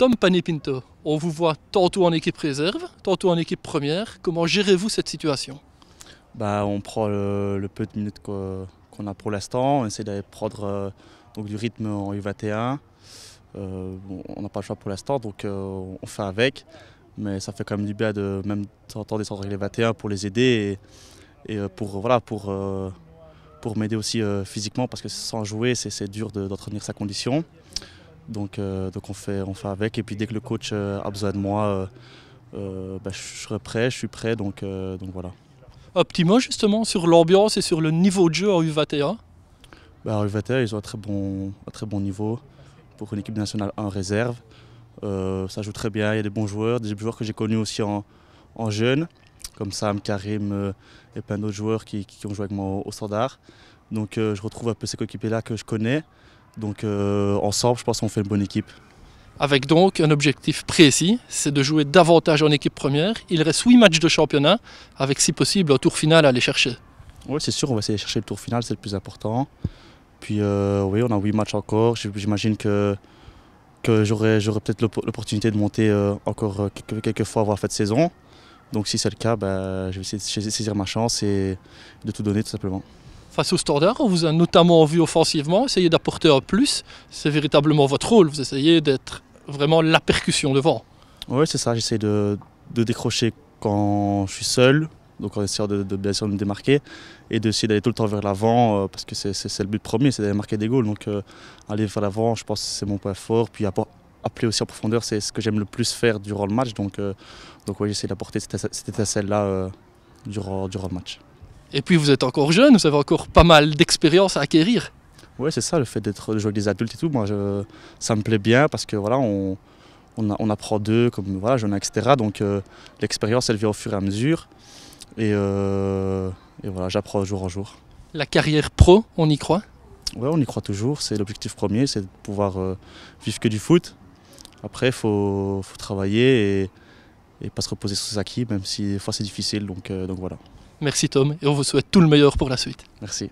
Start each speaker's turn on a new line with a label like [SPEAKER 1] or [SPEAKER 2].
[SPEAKER 1] Tom Panepinto, on vous voit tantôt en équipe réserve, tantôt en équipe première. Comment gérez-vous cette situation
[SPEAKER 2] bah, On prend le, peu de minutes qu'on a pour l'instant. On essaie d'aller prendre euh, du rythme en U21. Euh, on n'a pas le choix pour l'instant, donc euh, on fait avec. Mais ça fait quand même du bien de même s'entendre descendre avec les 21 pour les aider et, pour, voilà, pour, pour m'aider aussi physiquement parce que sans jouer, c'est dur d'entretenir sa condition. Donc, euh, on, fait, avec. Et puis dès que le coach euh, a besoin de moi, euh, ben, je serai prêt, je suis prêt. Donc, donc voilà.
[SPEAKER 1] Un petit mot justement sur l'ambiance et sur le niveau de jeu à u bah, ben,
[SPEAKER 2] À u ils ont un très bon, très bon niveau pour une équipe nationale en réserve. ça joue très bien, il y a des bons joueurs, des joueurs que j'ai connus aussi en, en jeune, comme Sam, Karim et plein d'autres joueurs qui, ont joué avec moi au, au standard. Donc je retrouve un peu ces coéquipiers-là que je connais. Donc euh, ensemble, je pense qu'on fait une bonne équipe. Avec
[SPEAKER 1] donc un objectif précis, c'est de jouer davantage en équipe première. Il reste 8 matchs de championnat, avec si possible un tour final à aller chercher.
[SPEAKER 2] Oui, c'est sûr, on va essayer de chercher le tour final, c'est le plus important. Puis euh, oui, on a 8 matchs encore. J'imagine que, que j'aurai peut-être l'opportunité de monter euh, encore quelques, fois avant la fin de saison. Donc si c'est le cas, ben, je vais essayer de saisir ma chance et de tout donner tout simplement
[SPEAKER 1] face au standard. On vous a notamment vu offensivement, essayer d'apporter un plus. C'est véritablement votre rôle. Vous essayez d'être
[SPEAKER 2] vraiment la percussion devant. Oui, c'est ça. J'essaie de, décrocher quand je suis seul, donc en essayant de, bien sûr de me démarquer et d'essayer d'aller tout le temps vers l'avant euh, parce que c'est le but premier, c'est d'aller marquer des goals. Donc euh, aller vers l'avant, je pense que c'est mon point fort. Puis appeler aussi en profondeur, c'est ce que j'aime le plus faire durant le match. Donc, euh, donc j'essaie d'apporter cette, étincelle-là durant, durant le match. Et puis vous êtes encore jeune, vous avez encore pas mal d'expérience à acquérir. Oui, c'est ça, le fait d'être de jouer des adultes et tout, moi, ça me plaît bien parce que voilà, on, on, apprend d'eux, comme voilà, jeune, etc. Donc euh, l'expérience, elle vient au fur et à mesure. Euh, et, voilà, j'apprends jour en jour. La carrière pro, on y croit Oui, on y croit toujours. C'est l'objectif premier, c'est de pouvoir euh, vivre que du foot. Après, il faut, travailler et, et pas se reposer sur ses acquis, même si des fois c'est difficile. Donc, donc voilà.
[SPEAKER 1] Merci Tom et on vous souhaite tout le meilleur pour la suite.
[SPEAKER 2] Merci.